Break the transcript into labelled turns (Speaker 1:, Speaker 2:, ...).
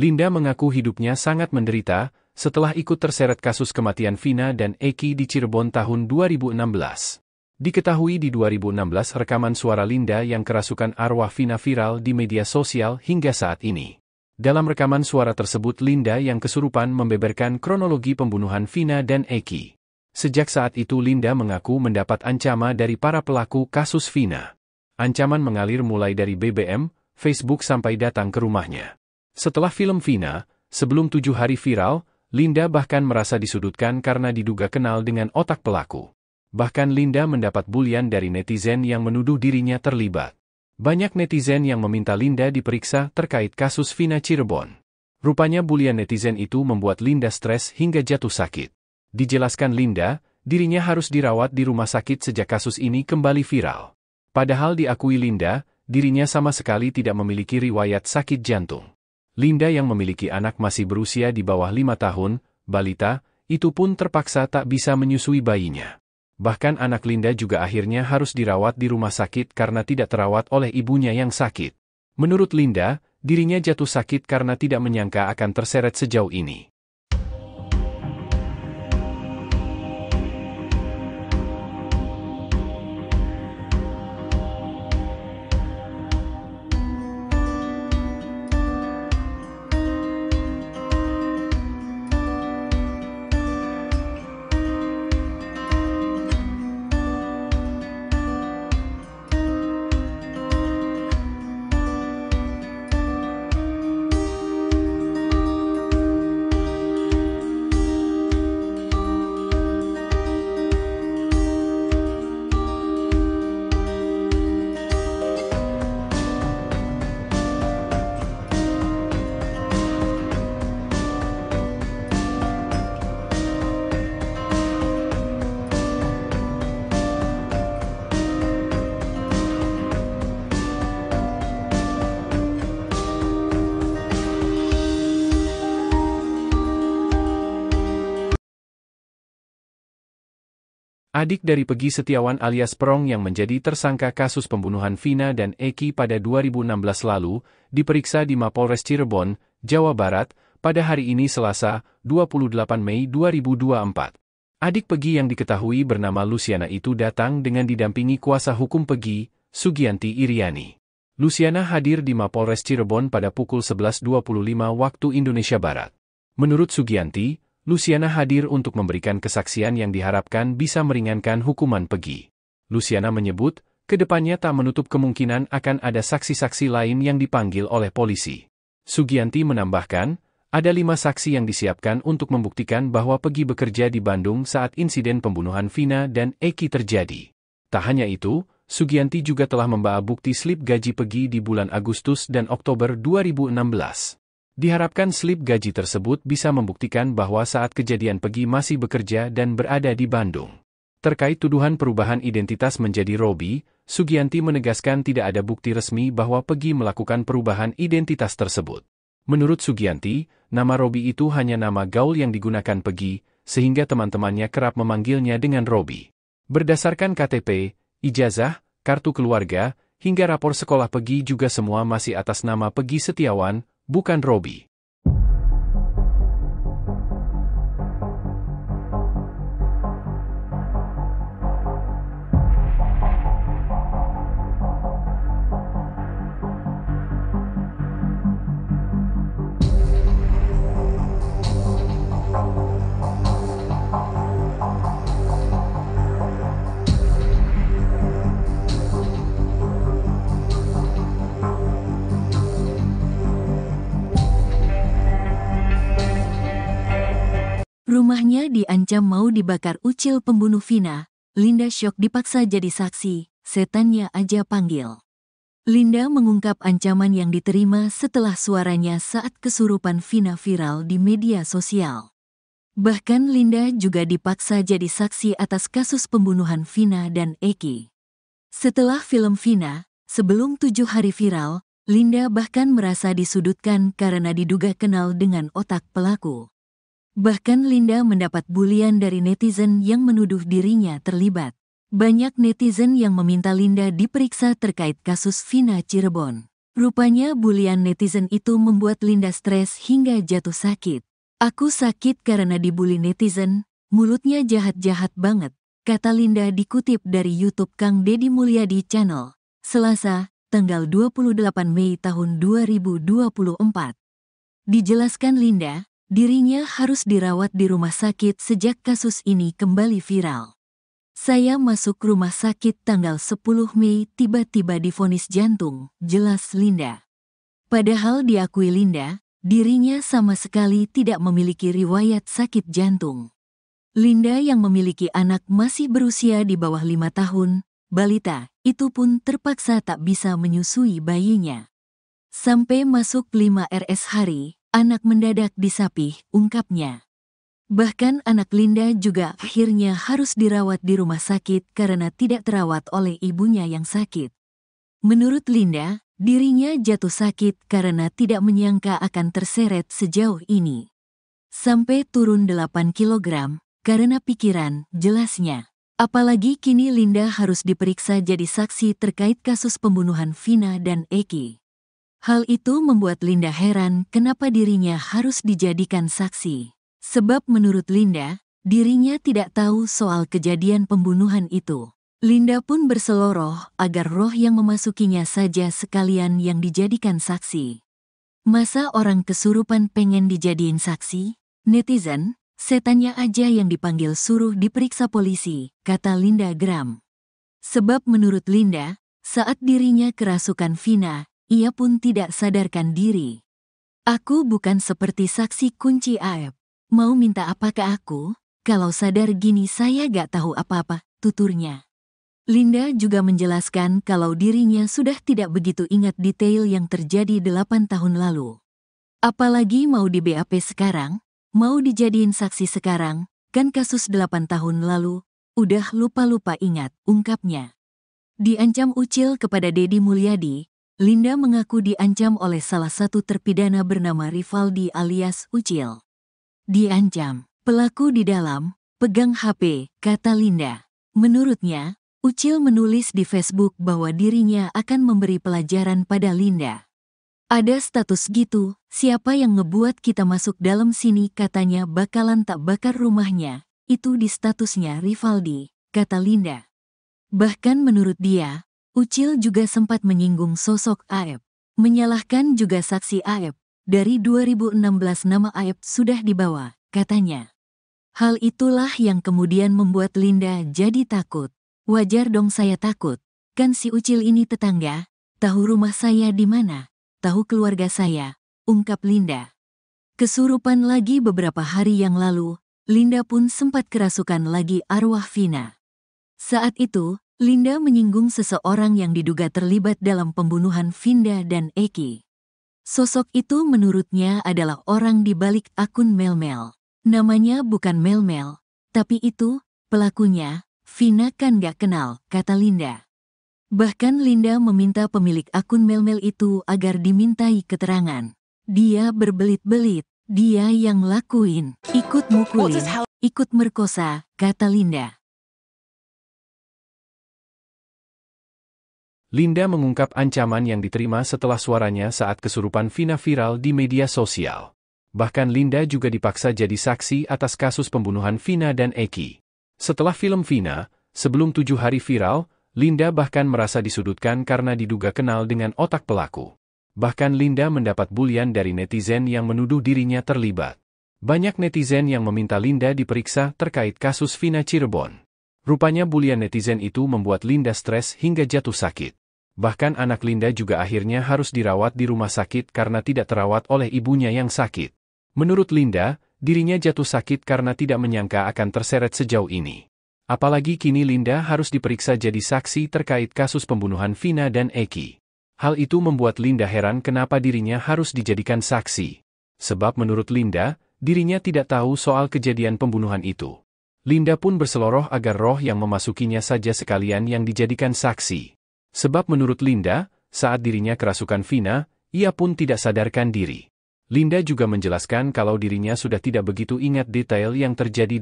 Speaker 1: Linda mengaku hidupnya sangat menderita setelah ikut terseret kasus kematian Vina dan Eki di Cirebon tahun 2016. Diketahui di 2016 rekaman suara Linda yang kerasukan arwah Vina viral di media sosial hingga saat ini. Dalam rekaman suara tersebut Linda yang kesurupan membeberkan kronologi pembunuhan Vina dan Eki. Sejak saat itu Linda mengaku mendapat ancaman dari para pelaku kasus Vina. Ancaman mengalir mulai dari BBM, Facebook sampai datang ke rumahnya. Setelah film Vina, sebelum tujuh hari viral, Linda bahkan merasa disudutkan karena diduga kenal dengan otak pelaku. Bahkan Linda mendapat bulian dari netizen yang menuduh dirinya terlibat. Banyak netizen yang meminta Linda diperiksa terkait kasus Vina Cirebon. Rupanya bulian netizen itu membuat Linda stres hingga jatuh sakit. Dijelaskan Linda, dirinya harus dirawat di rumah sakit sejak kasus ini kembali viral. Padahal diakui Linda, dirinya sama sekali tidak memiliki riwayat sakit jantung. Linda yang memiliki anak masih berusia di bawah lima tahun, balita, itu pun terpaksa tak bisa menyusui bayinya. Bahkan anak Linda juga akhirnya harus dirawat di rumah sakit karena tidak terawat oleh ibunya yang sakit. Menurut Linda, dirinya jatuh sakit karena tidak menyangka akan terseret sejauh ini. Adik dari Pegi Setiawan alias Perong yang menjadi tersangka kasus pembunuhan Vina dan Eki pada 2016 lalu, diperiksa di Mapolres Cirebon, Jawa Barat, pada hari ini Selasa, 28 Mei 2024. Adik Pegi yang diketahui bernama Luciana itu datang dengan didampingi kuasa hukum Pegi, Sugianti Iriani. Luciana hadir di Mapolres Cirebon pada pukul 11.25 waktu Indonesia Barat. Menurut Sugianti, Luciana hadir untuk memberikan kesaksian yang diharapkan bisa meringankan hukuman Pegi. Luciana menyebut, kedepannya tak menutup kemungkinan akan ada saksi-saksi lain yang dipanggil oleh polisi. Sugianti menambahkan, ada lima saksi yang disiapkan untuk membuktikan bahwa Pegi bekerja di Bandung saat insiden pembunuhan Vina dan Eki terjadi. Tak hanya itu, Sugianti juga telah membawa bukti slip gaji Pegi di bulan Agustus dan Oktober 2016. Diharapkan slip gaji tersebut bisa membuktikan bahwa saat kejadian Pegi masih bekerja dan berada di Bandung. Terkait tuduhan perubahan identitas menjadi Robi, Sugianti menegaskan tidak ada bukti resmi bahwa Pegi melakukan perubahan identitas tersebut. Menurut Sugianti, nama Robi itu hanya nama gaul yang digunakan Pegi, sehingga teman-temannya kerap memanggilnya dengan Robi. Berdasarkan KTP, ijazah, kartu keluarga, hingga rapor sekolah Pegi juga semua masih atas nama Pegi Setiawan, Bukan Robi.
Speaker 2: Rumahnya diancam mau dibakar Ucil pembunuh Vina. Linda syok dipaksa jadi saksi, setannya aja panggil. Linda mengungkap ancaman yang diterima setelah suaranya saat kesurupan Vina viral di media sosial. Bahkan Linda juga dipaksa jadi saksi atas kasus pembunuhan Vina dan Eki. Setelah film Vina, sebelum tujuh hari viral, Linda bahkan merasa disudutkan karena diduga kenal dengan otak pelaku. Bahkan Linda mendapat bulian dari netizen yang menuduh dirinya terlibat. Banyak netizen yang meminta Linda diperiksa terkait kasus Vina Cirebon. Rupanya bulian netizen itu membuat Linda stres hingga jatuh sakit. Aku sakit karena dibully netizen, mulutnya jahat-jahat banget, kata Linda dikutip dari YouTube Kang Deddy Mulyadi Channel. Selasa, tanggal 28 Mei tahun 2024. Dijelaskan Linda, dirinya harus dirawat di rumah sakit sejak kasus ini kembali viral. Saya masuk rumah sakit tanggal 10 Mei tiba-tiba difonis jantung, jelas Linda. Padahal diakui Linda, dirinya sama sekali tidak memiliki riwayat sakit jantung. Linda yang memiliki anak masih berusia di bawah lima tahun, balita, itu pun terpaksa tak bisa menyusui bayinya. Sampai masuk lima RS hari, Anak mendadak disapih, ungkapnya. Bahkan anak Linda juga akhirnya harus dirawat di rumah sakit karena tidak terawat oleh ibunya yang sakit. Menurut Linda, dirinya jatuh sakit karena tidak menyangka akan terseret sejauh ini. Sampai turun 8 kilogram, karena pikiran, jelasnya. Apalagi kini Linda harus diperiksa jadi saksi terkait kasus pembunuhan Vina dan Eki. Hal itu membuat Linda heran kenapa dirinya harus dijadikan saksi. Sebab menurut Linda, dirinya tidak tahu soal kejadian pembunuhan itu. Linda pun berseloroh agar roh yang memasukinya saja sekalian yang dijadikan saksi. Masa orang kesurupan pengen dijadiin saksi? Netizen, setannya aja yang dipanggil suruh diperiksa polisi, kata Linda Gram. Sebab menurut Linda, saat dirinya kerasukan Vina, ia pun tidak sadarkan diri. Aku bukan seperti saksi kunci Aep. Mau minta apa ke aku? Kalau sadar gini saya gak tahu apa-apa, tuturnya. Linda juga menjelaskan kalau dirinya sudah tidak begitu ingat detail yang terjadi delapan tahun lalu. Apalagi mau di BAP sekarang, mau dijadiin saksi sekarang, kan kasus delapan tahun lalu, udah lupa-lupa ingat, ungkapnya. Diancam Ucil kepada Dedi Mulyadi, Linda mengaku diancam oleh salah satu terpidana bernama Rivaldi alias Ucil. Diancam, pelaku di dalam, pegang HP, kata Linda. Menurutnya, Ucil menulis di Facebook bahwa dirinya akan memberi pelajaran pada Linda. Ada status gitu, siapa yang ngebuat kita masuk dalam sini katanya bakalan tak bakar rumahnya, itu di statusnya Rivaldi, kata Linda. Bahkan menurut dia, Ucil juga sempat menyinggung sosok Aep, menyalahkan juga saksi Aep. Dari 2016 nama Aep sudah dibawa, katanya. Hal itulah yang kemudian membuat Linda jadi takut. Wajar dong saya takut. Kan si Ucil ini tetangga, tahu rumah saya di mana, tahu keluarga saya, ungkap Linda. Kesurupan lagi beberapa hari yang lalu, Linda pun sempat kerasukan lagi arwah Vina. Saat itu, Linda menyinggung seseorang yang diduga terlibat dalam pembunuhan Vinda dan Eki. Sosok itu menurutnya adalah orang di balik akun Melmel. Namanya bukan Melmel, tapi itu, pelakunya, Vina kan gak kenal, kata Linda. Bahkan Linda meminta pemilik akun Melmel itu agar dimintai keterangan. Dia berbelit-belit, dia yang lakuin, ikut mukulin, ikut merkosa, kata Linda.
Speaker 1: Linda mengungkap ancaman yang diterima setelah suaranya saat kesurupan Vina viral di media sosial. Bahkan Linda juga dipaksa jadi saksi atas kasus pembunuhan Vina dan Eki. Setelah film Vina, sebelum tujuh hari viral, Linda bahkan merasa disudutkan karena diduga kenal dengan otak pelaku. Bahkan Linda mendapat bulian dari netizen yang menuduh dirinya terlibat. Banyak netizen yang meminta Linda diperiksa terkait kasus Vina Cirebon. Rupanya bulian netizen itu membuat Linda stres hingga jatuh sakit. Bahkan anak Linda juga akhirnya harus dirawat di rumah sakit karena tidak terawat oleh ibunya yang sakit. Menurut Linda, dirinya jatuh sakit karena tidak menyangka akan terseret sejauh ini. Apalagi kini Linda harus diperiksa jadi saksi terkait kasus pembunuhan Vina dan Eki. Hal itu membuat Linda heran kenapa dirinya harus dijadikan saksi. Sebab menurut Linda, dirinya tidak tahu soal kejadian pembunuhan itu. Linda pun berseloroh agar roh yang memasukinya saja sekalian yang dijadikan saksi. Sebab menurut Linda, saat dirinya kerasukan Vina, ia pun tidak sadarkan diri. Linda juga menjelaskan kalau dirinya sudah tidak begitu ingat detail yang terjadi